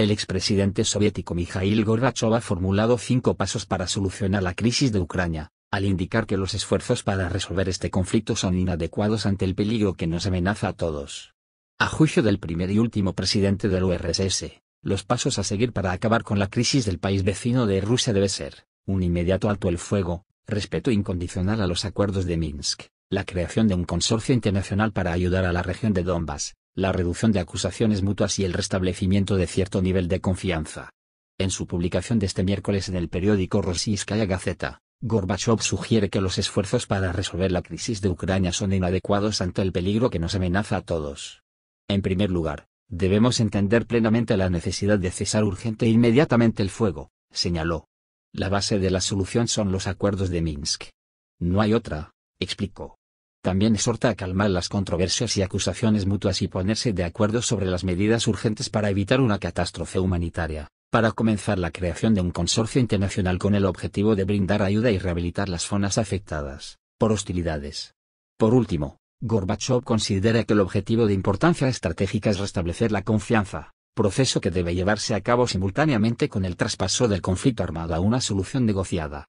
El expresidente soviético Mikhail Gorbachev ha formulado cinco pasos para solucionar la crisis de Ucrania, al indicar que los esfuerzos para resolver este conflicto son inadecuados ante el peligro que nos amenaza a todos. A juicio del primer y último presidente del URSS, los pasos a seguir para acabar con la crisis del país vecino de Rusia debe ser, un inmediato alto el fuego, respeto incondicional a los acuerdos de Minsk, la creación de un consorcio internacional para ayudar a la región de Donbass, la reducción de acusaciones mutuas y el restablecimiento de cierto nivel de confianza. En su publicación de este miércoles en el periódico Rossiyskaya Gazeta, Gorbachev sugiere que los esfuerzos para resolver la crisis de Ucrania son inadecuados ante el peligro que nos amenaza a todos. En primer lugar, debemos entender plenamente la necesidad de cesar urgente e inmediatamente el fuego, señaló. La base de la solución son los acuerdos de Minsk. No hay otra, explicó. También exhorta a calmar las controversias y acusaciones mutuas y ponerse de acuerdo sobre las medidas urgentes para evitar una catástrofe humanitaria, para comenzar la creación de un consorcio internacional con el objetivo de brindar ayuda y rehabilitar las zonas afectadas por hostilidades. Por último, Gorbachev considera que el objetivo de importancia estratégica es restablecer la confianza, proceso que debe llevarse a cabo simultáneamente con el traspaso del conflicto armado a una solución negociada,